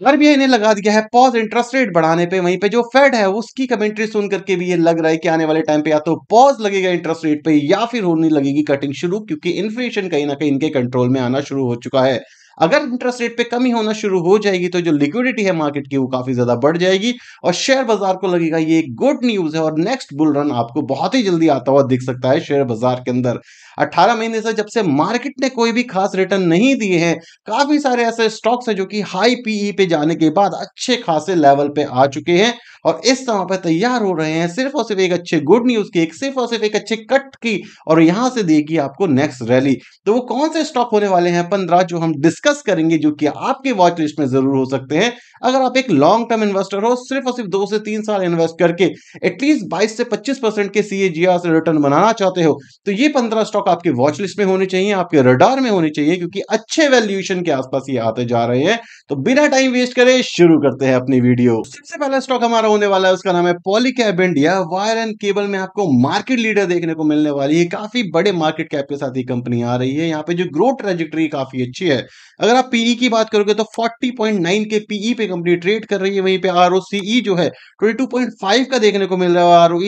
अगर भी इन्हें लगा दिया है पॉज इंटरेस्ट रेट बढ़ाने पे वहीं पे जो फेड है उसकी कमेंट्री सुन करके भी ये लग रहा है कि आने वाले टाइम पे या तो पॉज लगेगा इंटरेस्ट रेट पे या फिर होने लगेगी कटिंग शुरू क्योंकि इन्फ्लेशन कहीं ना कहीं इनके कंट्रोल में आना शुरू हो चुका है अगर इंटरेस्ट रेट पे कमी होना शुरू हो जाएगी तो जो लिक्विडिटी है मार्केट की वो काफी ज्यादा बढ़ जाएगी और शेयर बाजार को लगेगा ये एक गुड न्यूज है और नेक्स्ट बुल रन आपको बहुत ही जल्दी आता हुआ दिख सकता है शेयर बाजार के अंदर 18 महीने से जब से मार्केट ने कोई भी खास रिटर्न नहीं दिए हैं काफी सारे ऐसे स्टॉक्स हैं जो कि हाई पीई e पे जाने के बाद अच्छे खासे लेवल पे आ चुके हैं और इस समय पर तैयार हो रहे हैं सिर्फ और सिर्फ एक अच्छे गुड न्यूज की एक सिर्फ और सिर्फ एक अच्छे कट की और यहां से देगी आपको नेक्स्ट रैली तो वो कौन से स्टॉक होने वाले हैं पंद्रह जो हम डिस्क डिस्कस करेंगे जो कि आपके वॉच लिस्ट में जरूर हो सकते हैं अगर आप एक लॉन्ग टर्म इन्वेस्टर हो सिर्फ और सिर्फ दो से तीन साल इन्वेस्ट करके एटलीस्ट बाईस से पच्चीस परसेंट के सी रिटर्न बनाना चाहते हो तो ये पंद्रह स्टॉक आपके वॉच लिस्ट में होने चाहिए आपके रडार में होने चाहिए क्योंकि अच्छे वैल्यूएशन के आसपास ये आते जा रहे हैं तो बिना टाइम वेस्ट करे शुरू करते हैं अपनी वीडियो सबसे पहला स्टॉक हमारा होने वाला है उसका नाम है Polycab India wire and cable में आपको मार्केट लीडर देखने को मिलने वाली है काफी बड़े मार्केट कैप के साथ ये कंपनी आ रही है यहाँ पे जो ग्रोथ ट्रेजेक्ट्री काफी अच्छी है अगर आप पीई e की बात करोगे तो 40.9 के पीई e पे कंपनी ट्रेड कर रही है वहीं पे आर e जो है 22.5 का देखने को मिल रहा है आर ओ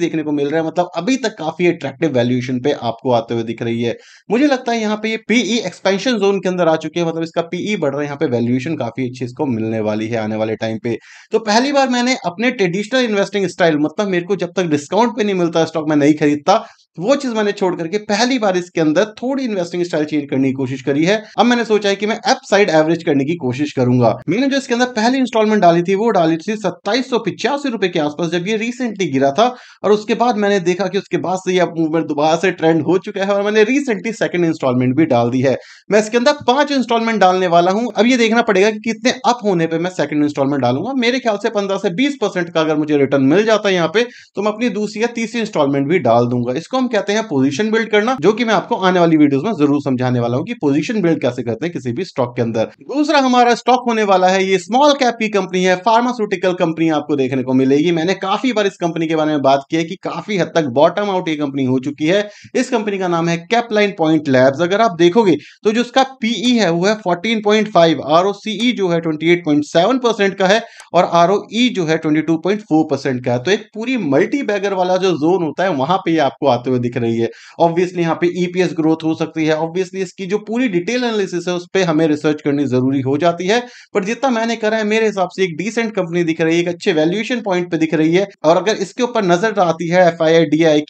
देखने को मिल रहा है मतलब अभी तक काफी अट्रैक्टिव वैल्यूएशन पे आपको आते हुए दिख रही है मुझे लगता है यहाँ पे पीई एक्सपेंशन जोन के अंदर आ चुके हैं मतलब इसका पीई बढ़ रहा है यहाँ पे वैल्यूएशन काफी अच्छी इसको मिलने वाली है आने वाले टाइम पे तो पहली बार मैंने अपने ट्रेडिशनल इन्वेस्टिंग स्टाइल मतलब मेरे को जब तक डिस्काउंट पे नहीं मिलता स्टॉक मैं नहीं खरीदता वो चीज मैंने छोड़ करके पहली बार इसके अंदर थोड़ी इन्वेस्टिंग स्टाइल चेंज करने की कोशिश करी है अब मैंने सोचा है कि मैं एप साइड एवरेज करने की कोशिश करूंगा मैंने जो इसके अंदर पहली इंस्टॉलमेंट डाली थी वो डाली थी सत्ताईस रुपए के आसपास जब ये रिसेंटली गिरा था और उसके बाद मैंने देखा कि उसके बाद से ये मूवमेंट दोबारा से ट्रेंड हो चुका है और मैंने रिसेंटली सेकंड इंस्टॉलमेंट भी डाल दी है मैं इसके अंदर पांच इंस्टॉलमेंट डालने वाला हूं अब ये देखना पड़ेगा कि कितने अप होने पर मैं सेकंड इंस्टॉलमेंट डालूंगा मेरे ख्याल से पंद्रह से बीस का अगर मुझे रिटर्न मिल जाता है यहाँ पे तो मैं अपनी दूसरी या तीसरी इंस्टॉलमेंट भी डाल दूंगा इसको हम कहते हैं पोजीशन बिल्ड करना जो कि मैं आपको आने वाली वीडियोस में जरूर समझाने वाला हूँ कि पोजीशन बिल्ड कैसे करते हैं किसी भी स्टॉक के अंदर दूसरा हमारा स्टॉक होने वाला है ये स्मॉल कैप की कंपनी है फार्मास्यूटिकल कंपनी आपको देखने को मिलेगी मैंने काफी बार इस कंपनी के बारे में बात की है कि काफी हद तक बॉटम आउट ये कंपनी हो चुकी है इस कंपनी का नाम है कैपलाइन पॉइंट लैब्स अगर आप देखोगे तो जो उसका पीई e है वो है फोर्टीन पॉइंट फाइव जो है ट्वेंटी परसेंट का है और आर e जो है ट्वेंटी का है तो एक पूरी मल्टी वाला जो जोन होता है वहां पर आपको आते हुए हुए दिख रही है ऑब्वियसली यहाँ पे ईपीएस e ग्रोथ हो सकती है ऑब्वियसली इसकी जो पूरी डिटेल एनालिसिस है उस पर हमें रिसर्च करनी जरूरी हो जाती है पर जितना मैंने करा है मेरे हिसाब से एक डिसेंट कंपनी दिख रही है एक अच्छे वैल्यूएशन पॉइंट पे दिख रही है और अगर इसके ऊपर नजर आती है एफ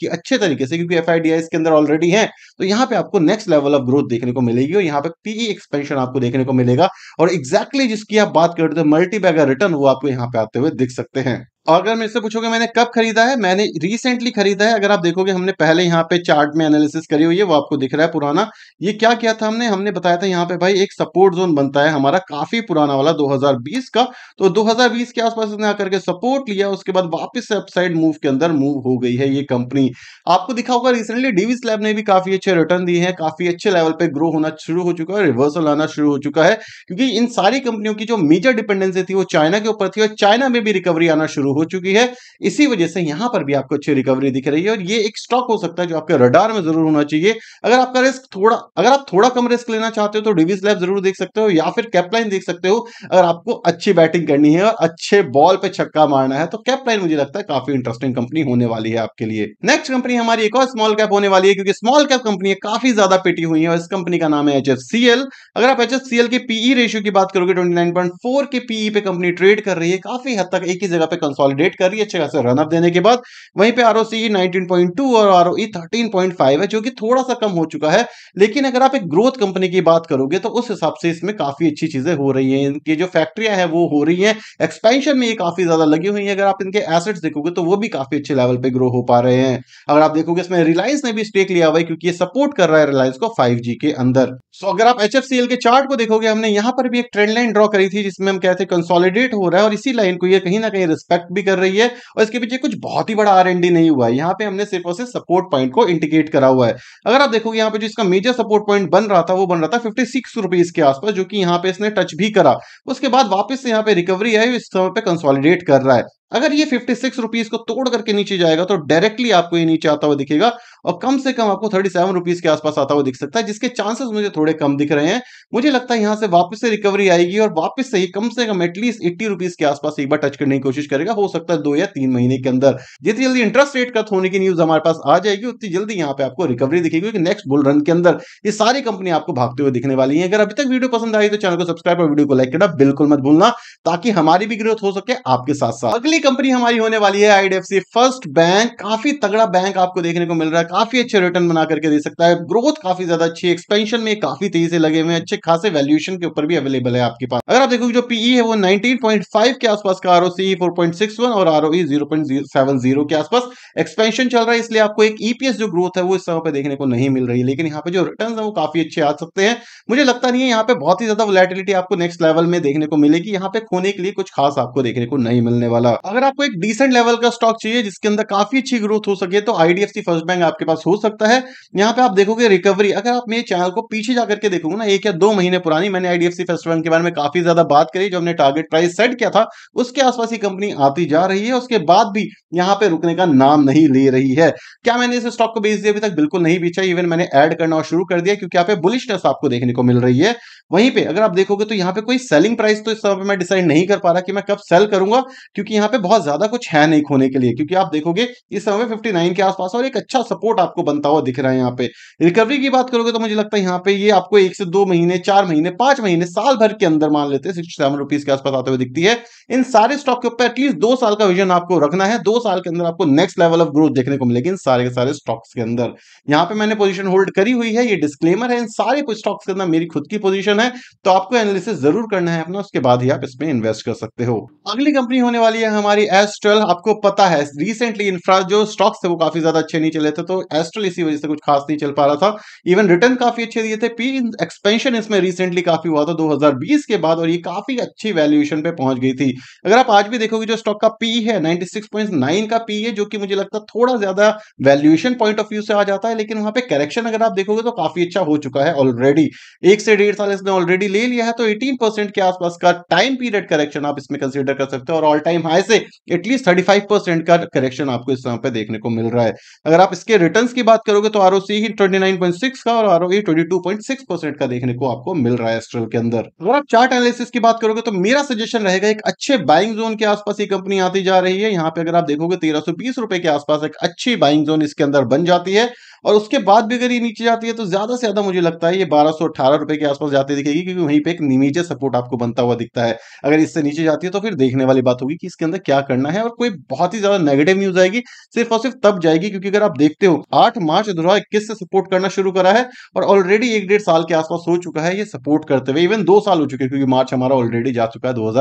की अच्छे तरीके से क्योंकि एफ इसके अंदर ऑलरेडी है तो यहाँ पे आपको नेक्स्ट लेवल ऑफ ग्रोथ देखने को मिलेगी और यहाँ पे पीई एक्सपेंशन e आपको देखने को मिलेगा और एक्जैक्टली exactly जिसकी आप बात करते हो मल्टी रिटर्न वो आपको यहाँ पे आते हुए दिख सकते हैं अगर मेरे से पूछोगे मैंने कब खरीदा है मैंने रिसेंटली खरीदा है अगर आप देखोगे हमने पहले यहाँ पे चार्ट में एनालिसिस करी हुई है वो आपको दिख रहा है पुराना ये क्या किया था हमने हमने बताया था यहाँ पे भाई एक सपोर्ट जोन बनता है हमारा काफी पुराना वाला 2020 का तो 2020 के आसपास उसने आकर के सपोर्ट लिया उसके बाद वापिस अपसाइड मूव के अंदर मूव हो गई है ये कंपनी आपको दिखा होगा रिसेंटली डीवी लैब ने भी काफी अच्छे रिटर्न दिए हैं काफी अच्छे लेवल पे ग्रो होना शुरू हो चुका है रिवर्सल आना शुरू हो चुका है क्योंकि इन सारी कंपनियों की जो मेजर डिपेंडेंसी थी वो चाइना के ऊपर थी और चाइना में भी रिकवरी आना शुरू हो चुकी है इसी वजह से यहां पर भी आपको अच्छी रिकवरी दिख रही है और ये एक स्टॉक हो सकता है जो आपके रडार में जरूर होना चाहिए अगर आपका रिस्क थोड़ा अगर आप थोड़ा कम रिस्क लेना चाहते हो तो डिवीज लैब जरूर देख सकते हो या फिर कैपलाइन देख सकते हो अगर आपको अच्छी बैटिंग करनी है और अच्छे बॉल पर छक्का मारना है तो कैपलाइन मुझे लगता है काफी इंटरेस्टिंग कंपनी होने वाली है आपके लिए नेक्स्ट कंपनी हमारी एक और स्मॉल कैप होने वाली है क्योंकि स्मॉल कैप कंपनी काफी ज्यादा पिटी हुई है और इस कंपनी का नाम है एच अगर आप एच के पीई रेशियो की बात करोगे ट्वेंटी के पीई पे कंपनी ट्रेड कर रही है काफी हद तक एक ही जगह पे कंसोल कंसोलिडेट कर रही है अच्छे खासा रनअप देने के बाद वहीं पे R O C nineteen point two और R O E thirteen point five है जो कि थोड़ा सा कम हो चुका है लेकिन अगर आप एक ग्रोथ कंपनी की बात करोगे तो उस हिसाब से इसमें काफी अच्छी चीजें हो रही है इनकी जो फैक्ट्रियां हैं वो हो रही है एक्सपेंशन में ये काफी ज्यादा लगी हुई है अगर आप इनके एसेट्स देखोगे तो वो भी काफी अच्छे लेवल पे ग्रो हो पा रहे हैं अगर आप देखोगे इसमें रिलायंस ने भी स्टेक लिया हुआ है क्योंकि ये सपोर्ट कर रहा है रिलायंस को फाइव के अंदर सो अगर आप एच के चार्ट को देखोगे हमने यहाँ पर भी एक ट्रेंड लाइन ड्रॉ करी थी जिसमें हम कहते हैं कंसोलिडेट हो रहा है और इसी लाइन को ये कहीं ना कहीं रिस्पेक्ट भी कर रही है और इसके पीछे कुछ बहुत ही बड़ा आर नहीं हुआ है यहाँ पे हमने सिर्फ और सिर्फ सपोर्ट पॉइंट को इंडिकेट करा हुआ है अगर आप देखोगे यहाँ पे जो इसका मेजर सपोर्ट पॉइंट बन रहा था वो बन रहा था फिफ्टी के आसपास जो कि यहाँ पे इसने टच भी करा उसके बाद वापस से यहाँ पे रिकवरी आई इस समय पर कंसोलिडेट कर रहा है अगर ये फिफ्टी सिक्स रुपीज को तोड़ करके नीचे जाएगा तो डायरेक्टली आपको ये नीचे आता हुआ दिखेगा और कम से कम आपको थर्टी सेवन रुपीज के आसपास आता हुआ दिख सकता है जिसके चांसेस मुझे थोड़े कम दिख रहे हैं मुझे लगता है यहां से वापस से रिकवरी आएगी और वापस से ही कम से कम एटलीस्ट एट्टी रुपीज के आसपास एक बार टच करने की कोशिश करेगा हो सकता है दो या तीन महीने के अंदर जितनी जल्दी इंटरेस्ट रेट कट होने की न्यूज हमारे पास आ जाएगी उतनी जल्दी यहाँ पे आपको रिकवरी दिखेगी क्योंकि नेक्स्ट बुल रन के अंदर ये सारी कंपनी आपको भागते हुए दिखने वाली है अगर अभी तक वीडियो पसंद आई तो चैनल को सब्सक्राइब और वीडियो को लाइक करना बिल्कुल मत भूलना ताकि हमारी भी ग्रोथ हो सके आपके साथ साथ अगली अगली कंपनी हमारी होने वाली है आईडीएफसी फर्स्ट बैंक काफी तगड़ा बैंक आपको देखने को मिल रहा है काफी अच्छे रिटर्न बना करके दे सकता है ग्रोथ काफी ज्यादा अच्छी एक्सपेंशन में काफी तेजी से लगे हुए हैं अच्छे खासे वैल्यूएशन के ऊपर भी अवेलेबल है आपके पास अगर आप देखोगे जो पीई e है वो नाइनटीन के आसपास का आरओ सी और आरओई 0.70 e के आसपास एक्सपेंशन चल रहा है इसलिए आपको एक ईपीएस e जो ग्रोथ है वो इस समय पर देखने को नहीं मिल रही लेकिन यहाँ पे जो रिटर्न है वो काफी अच्छे आ सकते हैं मुझे लगता नहीं है यहाँ पे बहुत ही ज्यादा वोलेटिलिटी आपको नेक्स्ट लेवल में देखने को मिलेगी यहाँ पे खोने के लिए कुछ खास आपको देखने को नहीं मिलने वाला अगर आपको एक डिसेंट लेवल का स्टॉक चाहिए जिसके अंदर काफी अच्छी ग्रोथ हो सके तो आईडीएफसी फर्स्ट बैंक आपके पास हो सकता है यहाँ पे आप देखोगे रिकवरी अगर आप मेरे चैनल को पीछे जाकर के देखोगे ना एक या दो महीने पुरानी मैंने आईडीएफसी फर्स्ट बैंक के बारे में काफी ज्यादा बात करी जो हमने टारगेट प्राइस सेट किया था उसके आसपास ही कंपनी आती जा रही है उसके बाद भी यहाँ पे रुकने का नाम नहीं ले रही है क्या मैंने इस स्टॉक को बेच दिया अभी तक बिल्कुल नहीं बेचा इवन मैंने एड करना शुरू कर दिया क्योंकि यहाँ पे बुलिशनेस आपको देखने को मिल रही है वहीं पे अगर आप देखोगे तो यहाँ पे कोई सेलिंग प्राइस तो इस समय मैं डिसाइड नहीं कर पा रहा कि मैं कब सेल करूंगा क्योंकि यहाँ पे पे बहुत ज्यादा कुछ है नहीं खोने के लिए क्योंकि आप देखोगे इस समय फिफ्टी नाइन के आसपास और एक अच्छा सपोर्ट आपको बनता हुआ दिख रहा है यहाँ पे रिकवरी की बात करोगे तो मुझे लगता है यहाँ पे ये आपको एक से दो महीने चार महीने पांच महीने साल भर के अंदर मान लेते हैं सिक्सटी सेवन रुपीज के आसपास आते हुए दिखती है इन सारे स्टॉक के ऊपर एटलीस्ट दो साल का विजन आपको रखना है दो साल के अंदर आपको नेक्स्ट लेवल ऑफ ग्रोथ देखने को मिलेगी इन सारे के सारे स्टॉक्स के अंदर यहाँ पे मैंने पोजिशन होल्ड करी हुई है ये डिस्क्लेमर है इन सारे कुछ स्टॉक्स के अंदर मेरी खुद की पोजिशन है तो आपको एनालिसिस जरूर करना है अपना उसके बाद ही आप इसमें इन्वेस्ट कर सकते हो अगली कंपनी होने वाली है हमारी एस्ट्रल आपको पता है रिसेंटली इंफ्रा जो स्टॉक्स थे वो काफी ज्यादा अच्छे नहीं चले थे तो एस्ट्रल इसी वजह से कुछ खास नहीं चल पा रहा था इवन रिटर्न काफी अच्छे दिए थे पी एक्सपेंशन इसमें रिसेंटली काफी हुआ था 2020 के बाद और ये काफी अच्छी वैल्यूएशन पे पहुंच गई थी अगर आप आज भी देखोगे जो स्टॉक का पी है नाइनटी का पी है जो कि मुझे लगता है थोड़ा ज्यादा वैल्यूएशन पॉइंट ऑफ व्यू से आ जाता है लेकिन वहां पे करेक्शन अगर आप देखोगे तो काफी अच्छा हो चुका है ऑलरेडी एक से डेढ़ साल इसने ऑलरेडी ले लिया है तो एटीन के आसपास का टाइम पीरियड करेक्शन आप इसमें कंसिडर कर सकते हो और ऑल टाइम हाई से से एटलीस्ट थर्टी फाइव परसेंट का करेक्शन आपको इस समय पर देखने को मिल रहा है अगर आप इसके रिटर्न की बात करोगे तो आर ही ट्वेंटी का और आर ओ ट्वेंटी का देखने को आपको मिल रहा है एस्ट्रल के अंदर अगर आप चार्ट एनालिसिस की बात करोगे तो मेरा सजेशन रहेगा एक अच्छे बाइंग जोन के आसपास ये कंपनी आती जा रही है यहाँ पे अगर आप देखोगे तेरह रुपए के आसपास एक अच्छी बाइंग जोन इसके अंदर बन जाती है और उसके बाद भी अगर ये नीचे जाती है तो ज़्यादा से ज़्यादा मुझे लगता है ये बारह सौ के आसपास जाती दिखेगी क्योंकि वहीं पर एक नीचे सपोर्ट आपको बनता हुआ दिखता है अगर इससे नीचे जाती है तो फिर देखने वाली बात होगी कि इसके अंदर क्या करना है और कोई बहुत ही ज़्यादा नेगेटिव न्यूज़ आएगी सिर्फ और सिर्फ तब जाएगी क्योंकि अगर आप देखते हो आठ मार्च दो से सपोर्ट करना शुरू करा है और ऑलरेडी एक डेढ़ साल के आसपास हो चुका है ये सपोर्ट करते हुए इवन दो साल हो चुके हैं क्योंकि मार्च हमारा ऑलरेडी जा चुका है दो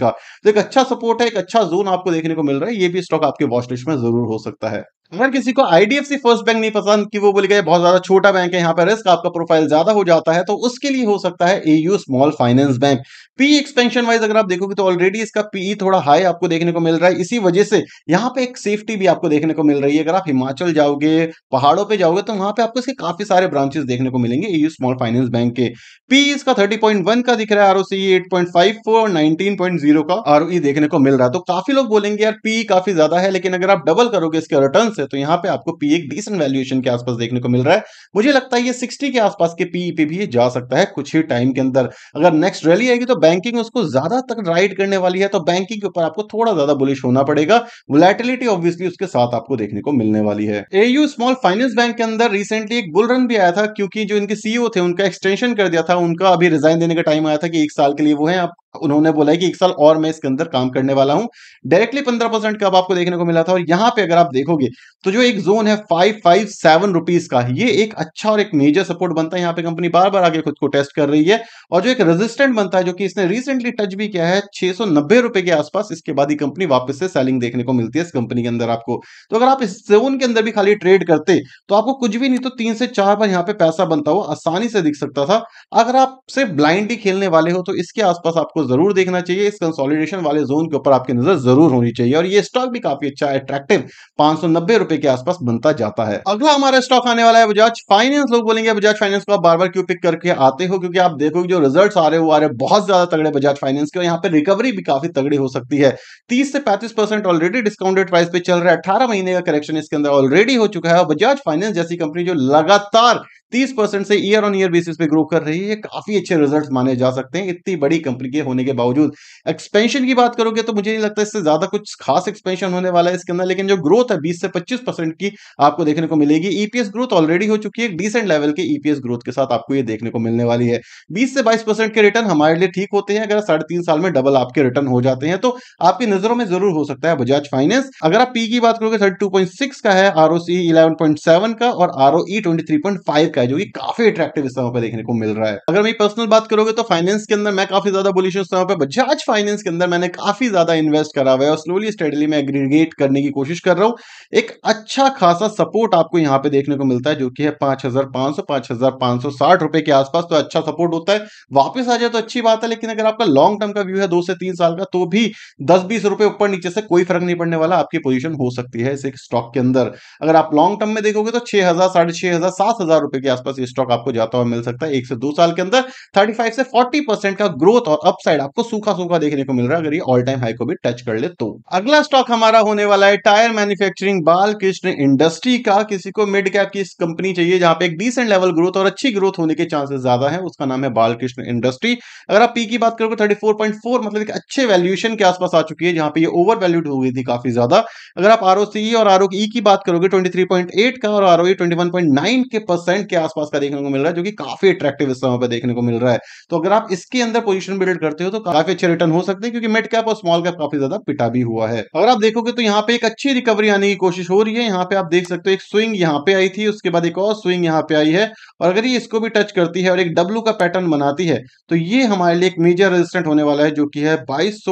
का तो एक अच्छा सपोर्ट है एक अच्छा जोन आपको देखने को मिल रहा है ये भी स्टॉक आपके वॉशलिस्ट में जरूर हो सकता है अगर किसी को आईडीएफसी फर्स्ट बैंक नहीं पसंद कि वो गए बहुत ज्यादा छोटा बैंक है यहाँ पर रिस्क आपका प्रोफाइल ज्यादा हो जाता है तो उसके लिए हो सकता है AU small finance bank P expansion wise अगर आप देखोगे तो ऑलरेडी इसका पीई थोड़ा हाई आपको देखने को मिल रहा है इसी वजह से यहाँ पे एक सेफ्टी भी आपको देखने को मिल रही है अगर आप हिमाचल जाओगे पहाड़ों पर जाओगे तो वहां पे आपको इसके काफी सारे ब्रांचेस देखने को मिलेंगे एयू स्मॉल फाइनेंस बैंक के पी इसका थर्टी का दिख रहा है ROC eight point five four nineteen point zero का आरओई e देखने को मिल रहा है तो काफी लोग बोलेंगे यार पी काफी ज्यादा है लेकिन अगर आप डबल करोगे इसके रिटर्न है तो यहाँ पे आपको पी एक डिसेंट वैल्यूएशन के आसपास देखने को मिल रहा है मुझे लगता है ये 60 के आसपास के पीई पे भी जा सकता है कुछ ही टाइम के अंदर अगर नेक्स्ट रैली आएगी तो बैंकिंग उसको ज्यादा तक राइड करने वाली है तो बैंकिंग के ऊपर आपको थोड़ा ज्यादा बुलिश होना पड़ेगा वोलेटिलिटी ऑब्वियसली उसके साथ आपको देखने को मिलने वाली है एयू स्मॉल फाइनेंस बैंक के अंदर रिसेंटली एक बुल रन भी आया था क्योंकि जो इनके सीईओ थे उनका एक्सटेंशन कर दिया था उनका अभी रिजाइन देने का टाइम आया था कि एक साल के लिए वो है आप उन्होंने बोला है कि एक साल और मैं इसके अंदर काम करने वाला हूं डायरेक्टली पंद्रह परसेंट का आपको देखने को मिला था और यहां पे अगर आप देखोगे तो जो एक जोन है फाइव फाइव सेवन रुपीज का ये एक अच्छा और एक मेजर सपोर्ट बनता है यहां पे कंपनी बार बार आगे खुद को टेस्ट कर रही है और जो एक रेजिस्टेंट बनता है जो कि इसने रिसेंटली टच भी किया है छह सौ नब्बे रुपए के आसपास इसके बाद ही कंपनी वापस से सेलिंग देखने को मिलती है इस कंपनी के अंदर आपको तो अगर आप इस जोन के अंदर भी खाली ट्रेड करते तो आपको कुछ भी नहीं तो तीन से चार बार यहाँ पे पैसा बनता हुआ आसानी से दिख सकता था अगर आप सिर्फ ब्लाइंडली खेलने वाले हो तो इसके आसपास आपको जरूर देखना चाहिए इस कंसोलिडेशन वाले जोन के ऊपर आपकी नजर जरूर होनी चाहिए और ये स्टॉक भी काफी अच्छा अट्रैक्टिव पांच सौ नब्बे रुपए के आसपास बनता जाता है अगला हमारा स्टॉक आने वाला है बजाज फाइनेंस लोग बोलेंगे बजाज फाइनेंस को आप बार बार क्यों पिक करके आते हो क्योंकि आप देखो जो रिजल्ट आ रहे हो आ रहे बहुत ज्यादा तगड़े बजाज फाइनेंस के यहाँ पे रिकवरी भी काफी तगड़ी हो सकती है तीस से पैंतीस ऑलरेडी डिस्काउंटेड प्राइस पे चल रहा है अठारह महीने का करेक्शन इसके अंदर ऑलरेडी हो चुका है और बजाज फाइनेंस जैसी कंपनी जो लगातार 30 परसेंट से ईयर ऑन ईयर बेसिस पे ग्रो कर रही है काफी अच्छे रिजल्ट माने जा सकते हैं इतनी बड़ी कंपनी के होने के बावजूद एक्सपेंशन की बात करोगे तो मुझे नहीं लगता इससे ज्यादा कुछ खास एक्सपेंशन होने वाला है इसके अंदर लेकिन जो ग्रोथ है बीस से पच्चीस परसेंट की आपको देखने को मिलेगी ईपीएस ग्रोथ ऑलरेडी हो चुकी है एक डिसेंट लेवल के ईपीएस e ग्रोथ के साथ आपको ये देखने को मिलने वाली है बीस से बाईस के रिटर्न हमारे लिए ठीक होते हैं अगर साढ़े तीन साल में डबल आपके रिटर्न हो जाते हैं तो आपकी नजरों में जरूर हो सकता है बजाज फाइनेंस अगर आप पी e की बात करोगे थर्टी का है आरओसी इलेवन का और आरओई ट्वेंटी e का है जो कि काफी अट्रैक्टिव इस समय पर देखने को मिल रहा है अगर मेरी पर्सनल बात करोगे तो फाइनेंस के अंदर मैं काफी ज्यादा बुलिश हूँ इस समय पर बजाज फाइनेंस के अंदर मैंने काफी ज्यादा इन्वेस्ट करा हुआ है और स्लोली स्टडीली मैं एग्रीगेट करने की कोशिश कर रहा हूँ एक अच्छा खासा सपोर्ट आपको यहाँ पे देखने को मिलता है जो कि है पांच हजार के आसपास तो अच्छा सपोर्ट होता है वापस आ जाए तो अच्छी बात है लेकिन अगर आपका लॉन्ग टर्म का व्यू है दो से तीन साल का तो भी दस बीस रुपए ऊपर नीचे से कोई फर्क नहीं पड़ने वाला आपकी पोजिशन हो सकती है इस स्टॉक के अंदर अगर आप लॉन्ग टर्म में देखोगे तो छह हजार साढ़े छह हजार सात हजार रुपए के आसपास ये स्टॉक आपको जाता हुआ मिल सकता है एक से दो साल के अंदर 35 से 40 परसेंट का ग्रोथ और अपसाइड आपको सूखा सूखा देखने को मिल रहा है अगर ये ऑल टाइम हाई को भी टच कर ले तो अगला स्टॉक हमारा होने वाला है टायर मैन्युफैक्चरिंग बालकृष्ण इंडस्ट्री का किसी को मिड कैप की कंपनी चाहिए जहां पे एक डिसेंट लेवल ग्रोथ और अच्छी ग्रोथ होने के चांसेस ज्यादा है उसका नाम है बालकृष्ण इंडस्ट्री अगर आप पी की बात करोगे थर्टी मतलब एक अच्छे वैल्यूएशन के आसपास आ चुकी है जहां पे ये ओवर वैल्यूड हो गई थी काफी ज्यादा अगर आप आर e और आर e की बात करोगे ट्वेंटी का और आर ओ e के परसेंट के आसपास का देखने को मिल रहा है जो कि काफी अट्रैक्टिव इस समय पर देखने को मिल रहा है तो अगर आप इसके अंदर पोजिशन बिल्ड करते हो तो काफी अच्छे रिटर्न हो सकते हैं क्योंकि मिड कैप और स्मॉल कैप काफी ज्यादा पिटा भी हुआ है अगर आप देखोगे तो यहाँ पे एक अच्छी रिकवरी आने की कोशिश हो रही है यहाँ पे आप देख सकते हो एक स्विंग यहाँ पे आई थी उसके बाद एक और स्विंग यहाँ पे आई है और अगर ये इसको भी टच करती है और एक डब्ल्यू का पैटर्न बनाती है तो ये हमारे लिए एक मेजर रेजिस्टेंट होने वाला है जो कि है बाईस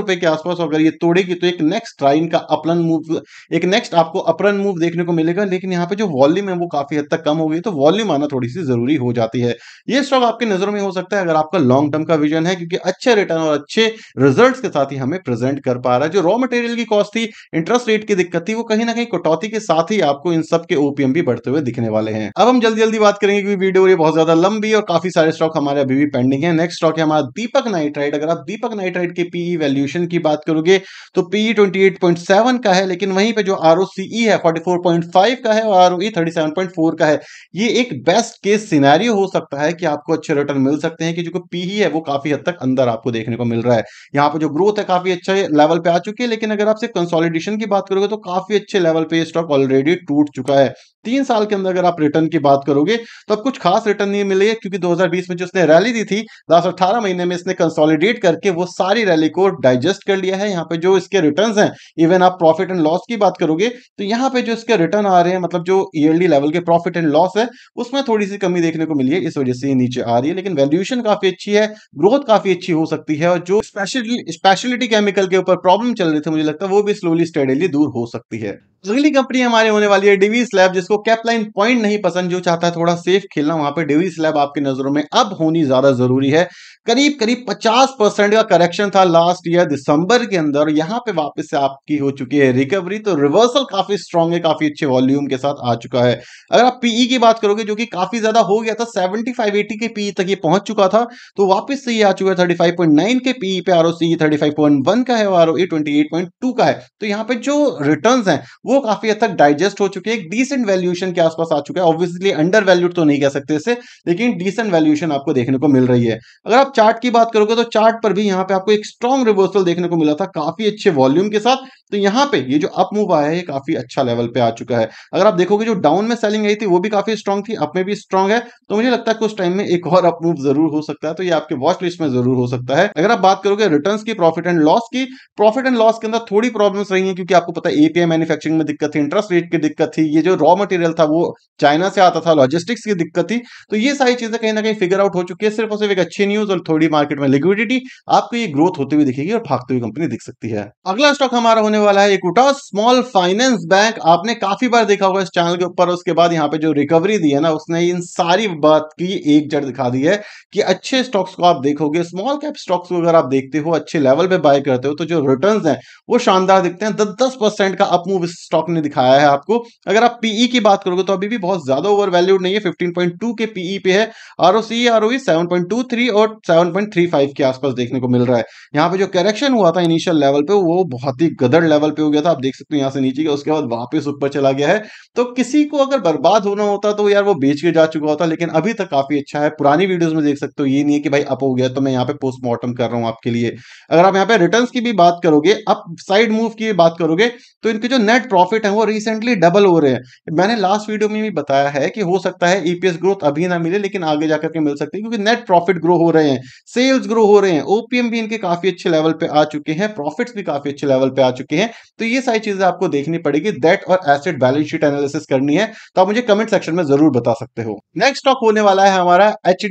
रुपए के आसपास अगर ये तोड़ेगी तो एक नेक्स्ट ट्राइन का अपलन मूव एक नेक्स्ट आपको अपरन मूव देखने को मिलेगा लेकिन यहाँ पे जो वॉल्यूम है वो काफी हद तक कम हो गई तो वॉल्यूम आना थोड़ी सी जरूरी हो जाती है ये स्टॉक आपकी नजरों में हो सकता है अगर आपका लॉन्ग टर्म का विजन है क्योंकि अच्छे रिटर्न और अच्छे रिजल्ट के साथ ही हमें प्रेजेंट कर पा रहा है जो रॉ मटेरियल की कॉस्ट थी इंटरेस्ट रेट की दिक्कत थी वो कहीं ना कहीं कटौती के साथ ही आपको इन सब के ओपीएम भी बढ़ते हुए दिखने वाले हैं अब हम जल्दी जल्दी बात करेंगे क्योंकि वीडियो ये बहुत ज्यादा लंबी और काफी सारे स्टॉक हमारे अभी भी पेंडिंग है नेक्स्ट स्टॉक है हमारा दीपक नाइट्राइड अगर आप दीपक नाइट्राइड के पीई वैल्यूशन e की बात करोगे तो पीई ट्वेंटी e का है लेकिन वहीं पर जो आर e है 44.5 का है और आर ओ का है ये ये एक बेस्ट केस सिनेरियो हो सकता है कि आपको अच्छे रिटर्न मिल सकते हैं कि जो पी ही है वो काफी हद तक अंदर आपको देखने को मिल रहा है यहाँ पर जो ग्रोथ है काफी अच्छे लेवल पे आ चुकी है लेकिन अगर आपसे कंसोलिडेशन की बात करोगे तो काफी अच्छे लेवल पे स्टॉक ऑलरेडी टूट चुका है तीन साल के अंदर अगर आप रिटर्न की बात करोगे तो अब कुछ खास रिटर्न नहीं मिले क्योंकि 2020 में जो उसने रैली दी थी लास्ट अट्ठारह महीने में इसने कंसोलिडेट करके वो सारी रैली को डाइजेस्ट कर लिया है यहाँ पे जो इसके रिटर्न है इवन आप प्रॉफिट एंड लॉस की बात करोगे तो यहाँ पे जो इसके रिटर्न आ रहे हैं मतलब जो ईयरली लेवल के प्रॉफिट एंड लॉस है उसमें थोड़ी सी कमी देखने को मिली है इस वजह से नीचे आ रही है लेकिन वैल्यूएशन काफी अच्छी है ग्रोथ काफी अच्छी हो सकती है और जो स्पेशली स्पेशलिटी केमिकल के ऊपर प्रॉब्लम चल रही थी मुझे लगता है वो भी स्लोली स्टेडली दूर हो सकती है अगली कंपनी हमारे होने वाली है डीवी स्लैब जिसको उसको तो कैपलाइन पॉइंट नहीं पसंद जो चाहता है थोड़ा सेफ खेलना वहां पे डेवी स्लैब आपकी नजरों में अब होनी ज्यादा जरूरी है करीब करीब 50 परसेंट का करेक्शन था लास्ट ईयर दिसंबर के अंदर यहां पे वापस से आपकी हो चुकी है रिकवरी तो रिवर्सल काफी स्ट्रांग है काफी अच्छे वॉल्यूम के साथ आ चुका है अगर आप पीई e की बात करोगे जो कि काफी ज्यादा हो गया था सेवेंटी फाइव एटी के पीई e तक ये पहुंच चुका था तो वापस से ये आ चुका है थर्टी फाइव पॉइंट नाइन के पीई e पे R O C thirty five point one का है R O twenty eight point two का है तो यहाँ पे जो रिटर्न है वो काफी हद तक डाइजेस्ट हो चुके हैं एक डिसेंट वैल्यू वैल्यूएशन के आसपास आ चुका है ऑब्वियसली अंडर वैल्यूड तो नहीं कह सकते इसे लेकिन डिसेंट वैल्यूशन आपको देखने को मिल रही है अगर आप चार्ट की बात करोगे तो चार्ट पर भी यहाँ पे आपको एक स्ट्रॉन्ग रिवर्सल देखने को मिला था काफी अच्छे वॉल्यूम के साथ तो यहाँ पे ये जो अप मूव आया है ये काफी अच्छा लेवल पे आ चुका है अगर आप देखोगे जो डाउन में सेलिंग आई थी वो भी काफी स्ट्रॉन्ग थी अप में भी स्ट्रॉन्ग है तो मुझे लगता है कुछ टाइम में एक और अप मूव जरूर हो सकता है तो ये आपके वॉच लिस्ट में जरूर हो सकता है अगर आप बात करोगे रिटर्न की प्रॉफिट एंड लॉस की प्रॉफिट एंड लॉस के अंदर थोड़ी प्रॉब्लम रही है क्योंकि आपको पता है एपीआई मैन्युफैक्चरिंग में दिक्कत थी इंटरेस्ट रेट की दिक्कत थी ये जो रॉ मटेरियल था वो चाइना से आता था लॉजिस्टिक्स की दिक्कत थी तो ये सारी चीजें कहीं ना कहीं फिगर आउट हो चुकी है सिर्फ और सिर्फ एक अच्छी न्यूज और थोड़ी मार्केट में लिक्विडिटी आपको ये ग्रोथ होती हुई दिखेगी और भागती हुई कंपनी दिख सकती है अगला स्टॉक हमारा होने वाला है एक उठा स्मॉल फाइनेंस बैंक आपने काफी बार देखा होगा इस चैनल के ऊपर उसके बाद यहाँ पे जो रिकवरी दी है ना उसने इन सारी बात की एक जड़ दिखा दी है कि अच्छे स्टॉक्स को आप देखोगे स्मॉल कैप स्टॉक्स को अगर आप देखते हो अच्छे लेवल पे बाय करते हो तो जो रिटर्न है वो शानदार दिखते हैं दस दस का अपमूव इस स्टॉक ने दिखाया है आपको अगर आप पीई e की बात करोगे तो अभी भी बहुत ज्यादा ओवर वैल्यूड नहीं है फिफ्टीन के पीई e पे है आर ओ सी आर और सेवन के आसपास देखने को मिल रहा है यहाँ पे जो करेक्शन हुआ था इनिशियल लेवल पे वो बहुत ही गदर थर्ड लेवल पे हो गया था आप देख सकते हो यहाँ से नीचे गया उसके बाद वापस ऊपर चला गया है तो किसी को अगर बर्बाद होना होता तो यार वो बेच के जा चुका होता लेकिन अभी तक काफी अच्छा है पुरानी वीडियोज में देख सकते हो ये नहीं है कि भाई अप हो गया तो मैं यहाँ पे पोस्टमार्टम कर रहा हूँ आपके लिए अगर आप यहाँ पे रिटर्न की भी बात करोगे अप साइड मूव की बात करोगे तो इनके जो नेट प्रॉफिट है वो रिसेंटली डबल हो रहे हैं मैंने लास्ट वीडियो में भी बताया है कि हो सकता है ईपीएस ग्रोथ अभी ना मिले लेकिन आगे जाकर के मिल सकती है क्योंकि नेट प्रॉफिट ग्रो हो रहे हैं सेल्स ग्रो हो रहे हैं ओपीएम भी इनके काफी अच्छे लेवल पे आ चुके हैं प्रॉफिट्स भी काफी अच्छे लेवल पे आ चुके हैं सकती हैं तो ये सारी चीजें आपको देखनी पड़ेगी डेट और एसेट बैलेंस शीट एनालिसिस करनी है तो आप मुझे कमेंट सेक्शन में जरूर बता सकते हो नेक्स्ट स्टॉक होने वाला है हमारा एच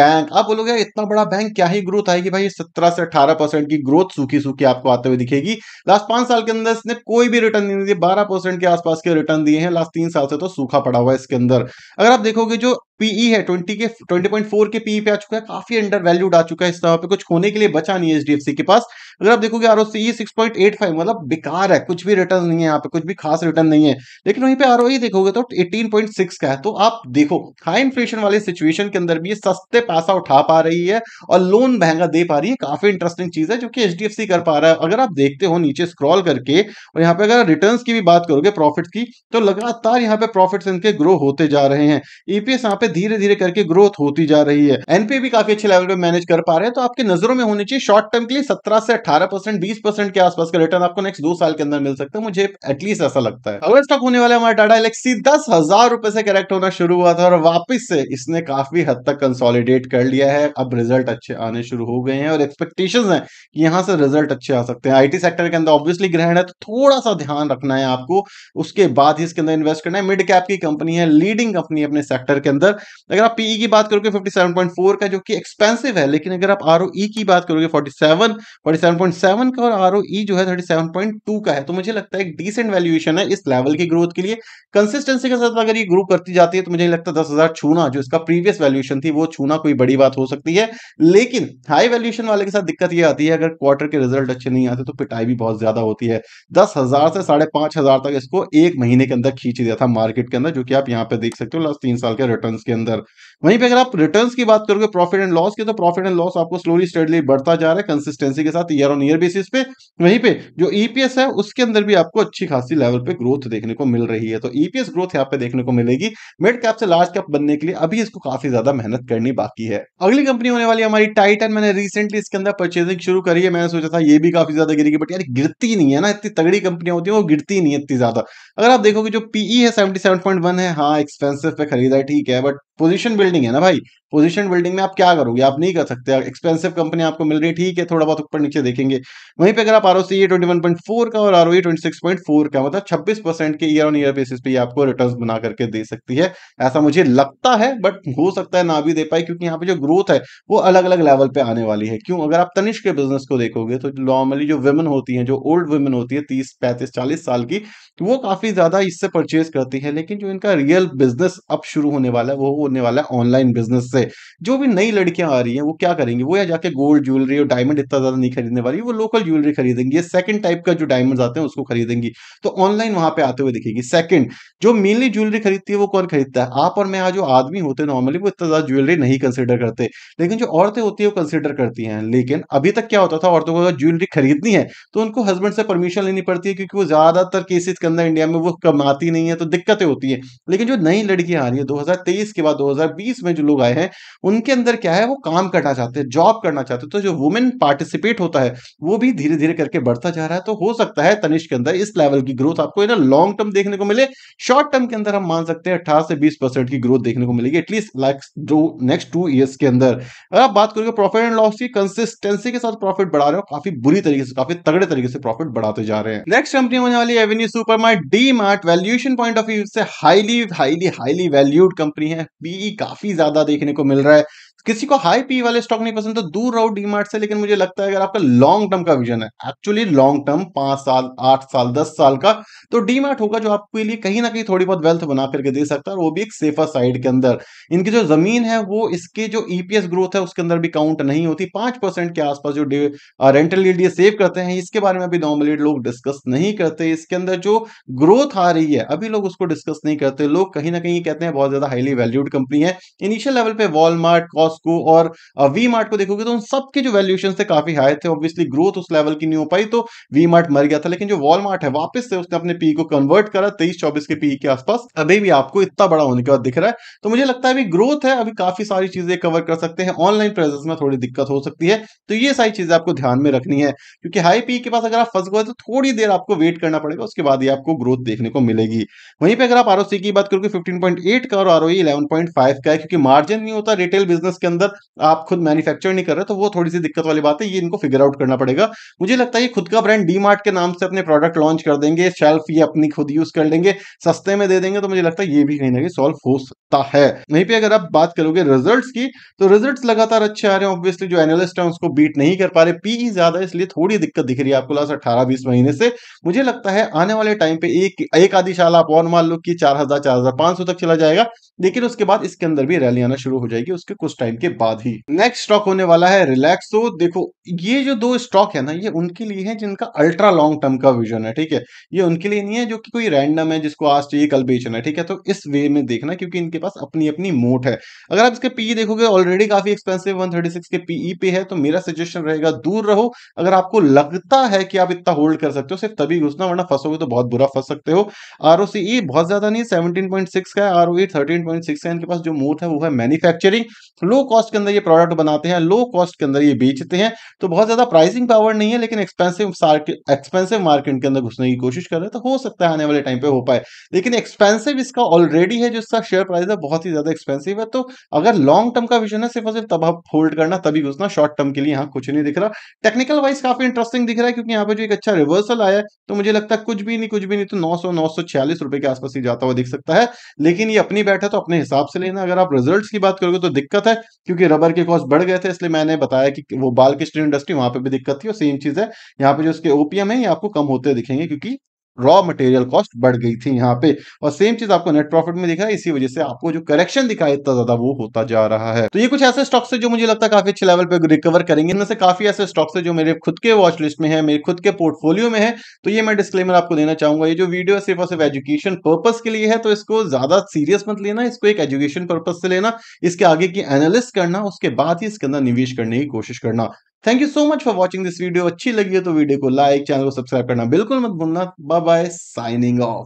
बैंक आप बोलोगे इतना बड़ा बैंक क्या ही ग्रोथ आएगी भाई सत्रह से अठारह की ग्रोथ सूखी सूखी आपको आते हुए दिखेगी लास्ट पांच साल के अंदर इसने कोई भी रिटर्न नहीं दिया बारह परसेंट के आसपास के रिटर्न दिए हैं लास्ट तीन साल से तो सूखा पड़ा हुआ है इसके अंदर अगर आप देखोगे जो पीई e है 20 के 20.4 के पीई e पे आ चुका है काफी अंडर वैल्यूड आ चुका है इस तरह पे कुछ होने के लिए बचा नहीं है एच के पास अगर आप देखोगे R C six point eight five मतलब बेकार है कुछ भी रिटर्न नहीं है यहाँ पे कुछ भी खास रिटर्न नहीं है लेकिन वहीं पे आर e देखोगे तो एटीन पॉइंट सिक्स का है तो आप देखो हाई इन्फ्लेशन वाले सिचुएशन के अंदर भी सस्ते पैसा उठा पा रही है और लोन महंगा दे पा रही है काफी इंटरेस्टिंग चीज है जो कि एच कर पा रहा है अगर आप देखते हो नीचे स्क्रॉल करके और यहाँ पे अगर रिटर्न की भी बात करोगे प्रॉफिट की तो लगातार यहाँ पे प्रॉफिट इनके ग्रो होते जा रहे हैं ईपीएस e यहाँ पे धीरे धीरे करके ग्रोथ होती जा रही है एनपीए भी काफी अच्छे लेवल पे मैनेज कर पा रहे हैं तो आपके नजरों में होनी चाहिए शॉर्ट टर्म के लिए सत्रह से अठारह परसेंट बीस परसेंट के आसपास का रिटर्न आपको नेक्स्ट दो साल के अंदर मिल सकता है मुझे एटलीस्ट ऐसा लगता है अगर स्टॉक होने वाला हमारे टाटा एलेक्सी दस हजार रुपए से करेक्ट होना शुरू हुआ था और वापस से इसने काफी हद तक कंसोलिडेट कर लिया है अब रिजल्ट अच्छे आने शुरू हो गए हैं और एक्सपेक्टेशन है कि यहाँ से रिजल्ट अच्छे आ सकते हैं आई सेक्टर के अंदर ऑब्वियसली ग्रहण है तो थोड़ा सा ध्यान रखना है आपको उसके बाद ही इसके अंदर इन्वेस्ट करना है मिड कैप की कंपनी है लीडिंग कंपनी अपने सेक्टर के अंदर अगर आप पीई e की बात करोगे फिफ्टी का जो कि एक्सपेंसिव है लेकिन अगर आप आर e की बात करोगे 47 47 37.7 का और आर e जो है 37.2 का है तो मुझे लगता है एक डिसेंट वैल्यूएशन है इस लेवल की ग्रोथ के लिए कंसिस्टेंसी के साथ अगर ये ग्रो करती जाती है तो मुझे नहीं लगता दस हजार छूना जो इसका प्रीवियस वैल्यूएशन थी वो छूना कोई बड़ी बात हो सकती है लेकिन हाई वैल्यूएशन वाले के साथ दिक्कत ये आती है अगर क्वार्टर के रिजल्ट अच्छे नहीं आते तो पिटाई भी बहुत ज्यादा होती है दस से साढ़े तक इसको एक महीने के अंदर खींच दिया था मार्केट के अंदर जो कि आप यहाँ पे देख सकते हो लास्ट तीन साल के रिटर्न के अंदर वहीं पे अगर आप रिटर्न की बात करोगे प्रॉफिट एंड लॉस की तो प्रॉफिट एंड लॉस आपको स्लोली स्टेडली बढ़ता जा रहा है कंसिस्टेंसी के साथ ईयर ऑन ईयर बेसिस पे वहीं पे जो ईपीएस e है उसके अंदर भी आपको अच्छी खासी लेवल पे ग्रोथ देखने को मिल रही है तो ईपीएस e ग्रोथ यहाँ पे देखने को मिलेगी मिड कैप से लार्ज कैप बनने के लिए अभी इसको काफी ज्यादा मेहनत करनी बाकी है अगली कंपनी होने वाली हमारी टाइटन मैंने रिसेंटली इसके अंदर परचेजिंग शुरू करी है मैंने सोचा था ये भी काफी ज्यादा गिरेगी बट यार गिरती नहीं है ना इतनी तगड़ी कंपनियां होती है वो गिरती नहीं है इतनी ज्यादा अगर आप देखोगे जो पीई e है सेवेंटी है हाँ एक्सपेंसिव पे खरीदा है ठीक है बट पोजिशन बिल्डिंग है ना भाई पोजीशन बिल्डिंग में आप क्या करोगे आप नहीं कर सकते एक्सपेंसिव कंपनी आपको मिल रही है ठीक है थोड़ा बहुत ऊपर नीचे देखेंगे वहीं पे अगर आप R C twenty one point four का और R O twenty six point four का मतलब छब्बीस परसेंट के ईयर ऑन ईयर बेसिस पे आपको रिटर्न बना करके दे सकती है ऐसा मुझे लगता है बट हो सकता है ना भी दे पाए क्योंकि यहाँ पे जो ग्रोथ है वो अलग अलग लेवल पे आने वाली है क्यों अगर आप तनिष के बिजनेस को देखोगे तो नॉर्मली जो वुमेन होती है जो ओल्ड वुमेन होती है तीस पैंतीस चालीस साल की तो वो काफी ज्यादा इससे परचेज करती है लेकिन जो इनका रियल बिजनेस अब शुरू होने वाला है वो होने वाला है ऑनलाइन बिजनेस से जो भी नई लड़कियां आ रही हैं वो क्या करेंगी वो या जाके गोल्ड ज्वेलरी और डायमंड इतना ज़्यादा नहीं खरीदने वाली वो लोकल ज्वेलरी खरीदेंगी सेकंड टाइप का जो डायमंड आते हैं उसको खरीदेंगी तो ऑनलाइन वहां पर आते हुए दिखेगी सेकंड जो मेनली ज्वेलरी खरीदती है वो कौन खरीदता है आप और मैं आज जो आदमी होते हैं नॉर्मली वो इतना ज़्यादा ज्वेलरी नहीं कंसिडर करते लेकिन जो औरतें होती है वो कंसिडर करती हैं लेकिन अभी तक क्या होता था औरतों को ज्वेलरी खरीदनी है तो उनको हस्बैंड से परमिशन लेनी पड़ती है क्योंकि वो ज़्यादातर केसेस के अंदर इंडिया में वो कमाती नहीं है तो दिक्कतें होती है लेकिन जो नई लड़कियां आ रही है 2023 के बाद 2020 में जो लोग आए हैं है उनके अंदर क्या है वो काम करना चाहते हैं जॉब करना चाहते हैं तो जो वुमेन पार्टिसिपेट होता है वो भी धीरे धीरे करके बढ़ता जा रहा है तो हो सकता है तनिष्क के अंदर इस लेवल की ग्रोथ आपको ना लॉन्ग टर्म देखने को मिले शॉर्ट टर्म के अंदर हम मान सकते हैं अठारह से बीस परसेंट की ग्रोथ देखने को मिलेगी एटलीस्ट लाइक जो नेक्स्ट टू ईयर्स के अंदर अगर आप बात करोगे प्रॉफिट एंड लॉस की कंसिस्टेंसी के साथ प्रॉफिट बढ़ा रहे हो काफी बुरी तरीके से काफी तगड़े तरीके से प्रॉफिट बढ़ाते जा रहे हैं नेक्स्ट कंपनी होने वाली Avenue Super Mart D Mart valuation point of view से highly highly highly valued company है पीई e काफी ज्यादा देखने को मिल रहा है किसी को हाई पी वाले स्टॉक नहीं पसंद तो दूर रहो मार्ट से लेकिन मुझे लगता है अगर आपका लॉन्ग टर्म का विजन है एक्चुअली लॉन्ग टर्म पांच साल आठ साल दस साल का तो मार्ट होगा जो आपके लिए कहीं ना कहीं थोड़ी बहुत वेल्थ बना करके दे सकता है वो भी एक सेफर साइड के अंदर इनकी जो जमीन है वो इसके जो ईपीएस e ग्रोथ है उसके अंदर भी काउंट नहीं होती पांच परसेंट के आसपास जो रेंटल ईल्ड ये सेव करते हैं इसके बारे में अभी नॉर्मली लोग डिस्कस नहीं करते इसके अंदर जो ग्रोथ आ रही है अभी लोग उसको डिस्कस नहीं करते लोग कहीं ना कहीं कहते हैं बहुत ज्यादा हाईली वैल्यूड कंपनी है इनिशियल लेवल पे वॉलमार्ट लॉस को और वी uh, मार्ट को देखोगे तो उन सबके जो वैल्यूएशन थे काफी हाई थे ऑब्वियसली ग्रोथ उस लेवल की नहीं हो पाई तो वी मार्ट मर गया था लेकिन जो वॉलमार्ट है वापस से उसने अपने पी को कन्वर्ट करा तेईस चौबीस के पी के आसपास अभी भी आपको इतना बड़ा होने के बाद दिख रहा है तो मुझे लगता है अभी ग्रोथ है अभी काफी सारी चीजें कवर कर सकते हैं ऑनलाइन प्रेजेंस में थोड़ी दिक्कत हो सकती है तो ये सारी चीजें आपको ध्यान में रखनी है क्योंकि हाई पी के पास अगर आप फंस गए तो थोड़ी देर आपको वेट करना पड़ेगा उसके बाद ही आपको ग्रोथ देखने को मिलेगी वहीं पर अगर आप आरओसी की बात करोगे 15.8 का और आरओई 11.5 e का है क्योंकि मार्जिन नहीं होता रिटेल बिजनेस बिजनेस के अंदर आप खुद मैन्युफैक्चर नहीं कर रहे तो वो थोड़ी सी दिक्कत वाली बात है ये इनको फिगर आउट करना पड़ेगा मुझे लगता है खुद का ब्रांड डी के नाम से अपने प्रोडक्ट लॉन्च कर देंगे शेल्फ ये अपनी खुद यूज कर लेंगे सस्ते में दे देंगे तो मुझे लगता है ये भी कहीं ना कहीं सॉल्व हो सकता है वहीं पर अगर आप बात करोगे रिजल्ट की तो रिजल्ट लगातार अच्छे आ रहे हैं ऑब्वियसली जो एनालिस्ट है उसको बीट नहीं कर पा रहे पीई e ज्यादा इसलिए थोड़ी दिक्कत दिख रही है आपको लास्ट अठारह बीस महीने से मुझे लगता है आने वाले टाइम पे एक एक आधी साल आप और मान लो कि चार हजार चार हजार पांच सौ तक चला जाएगा लेकिन उसके बाद इसके अंदर भी रैली आना शुरू हो जाएगी उसके कुछ टाइम टाइम के बाद ही नेक्स्ट स्टॉक होने वाला है रिलैक्स तो देखो ये जो दो स्टॉक है ना ये उनके लिए है जिनका अल्ट्रा लॉन्ग टर्म का विजन है ठीक है ये उनके लिए नहीं है जो कि कोई रैंडम है जिसको आज चाहिए कल बेचना है ठीक है तो इस वे में देखना क्योंकि इनके पास अपनी अपनी मोट है अगर आप इसके पीई e देखोगे ऑलरेडी काफी एक्सपेंसिव वन के पीई e पे है तो मेरा सजेशन रहेगा दूर रहो अगर आपको लगता है कि आप इतना होल्ड कर सकते हो सिर्फ तभी घुसना वरना फंसोगे तो बहुत बुरा फंस सकते हो आर e बहुत ज्यादा नहीं है सेवनटीन का है आर ओ थर्टीन का इनके पास जो मोट है वो है मैन्युफैक्चरिंग लो कॉस्ट के अंदर ये प्रोडक्ट बनाते हैं लो कॉस्ट के अंदर ये बेचते हैं तो बहुत ज्यादा प्राइसिंग पावर नहीं है लेकिन एक्सपेंसिव एक्सपेंसिव मार्केट के अंदर घुसने की कोशिश कर रहे हैं तो हो सकता है आने वाले टाइम पे हो पाए लेकिन एक्सपेंसिव इसका ऑलरेडी है जो इसका शेयर प्राइस है बहुत ही ज्यादा एक्सपेंसिव है तो अगर लॉन्ग टर्म का विजन है सिर्फ सिर्फ तब आप होल्ड करना तभी घुसना शॉर्ट टर्म के लिए यहाँ कुछ नहीं दिख रहा टेक्निकल वाइज काफी इंटरेस्टिंग दिख रहा है क्योंकि यहाँ पे जो एक अच्छा रिवर्सल आया है तो मुझे लगता है कुछ भी नहीं कुछ भी नहीं तो नौ सौ नौ सौ छियालीस रुपए के आसपास ही जाता हुआ दिख सकता है लेकिन ये अपनी बैठा तो अपने हिसाब से लेना अगर आप रिजल्ट की बात करोगे तो दिक्कत है क्योंकि रबर के कॉस्ट बढ़ गए थे इसलिए मैंने बताया कि वो बाल की स्टील इंडस्ट्री वहां पे भी दिक्कत थी और सेम चीज है यहाँ पे जो उसके ओपीएम है ये आपको कम होते दिखेंगे क्योंकि रॉ मटेरियल कॉस्ट बढ़ गई थी यहाँ पे और सेम चीज आपको नेट प्रॉफिट में दिखा है इसी वजह से आपको जो करेक्शन दिखा है इतना ज्यादा वो होता जा रहा है तो ये कुछ ऐसे स्टॉक्स है जो मुझे लगता है काफी अच्छे लेवल पे रिकवर करेंगे इनमें से काफी ऐसे स्टॉक्स है जो मेरे खुद के वॉच लिस्ट में है मेरे खुद के पोर्टफोलियो में है तो ये मैं डिस्क्लेमर आपको देना चाहूंगा ये जो वीडियो सिर्फ और सिर्फ एजुकेशन पर्पज के लिए है तो इसको ज्यादा सीरियस मत लेना इसको एक एजुकेशन पर्पज से लेना इसके आगे की एनालिस्ट करना उसके बाद ही इसके अंदर निवेश करने की कोशिश करना thank you so much for watching this video अच्छी लगी है तो वीडियो को लाइक चैनल को सब्सक्राइब करना बिल्कुल मत भूलना बाय बाय साइनिंग ऑफ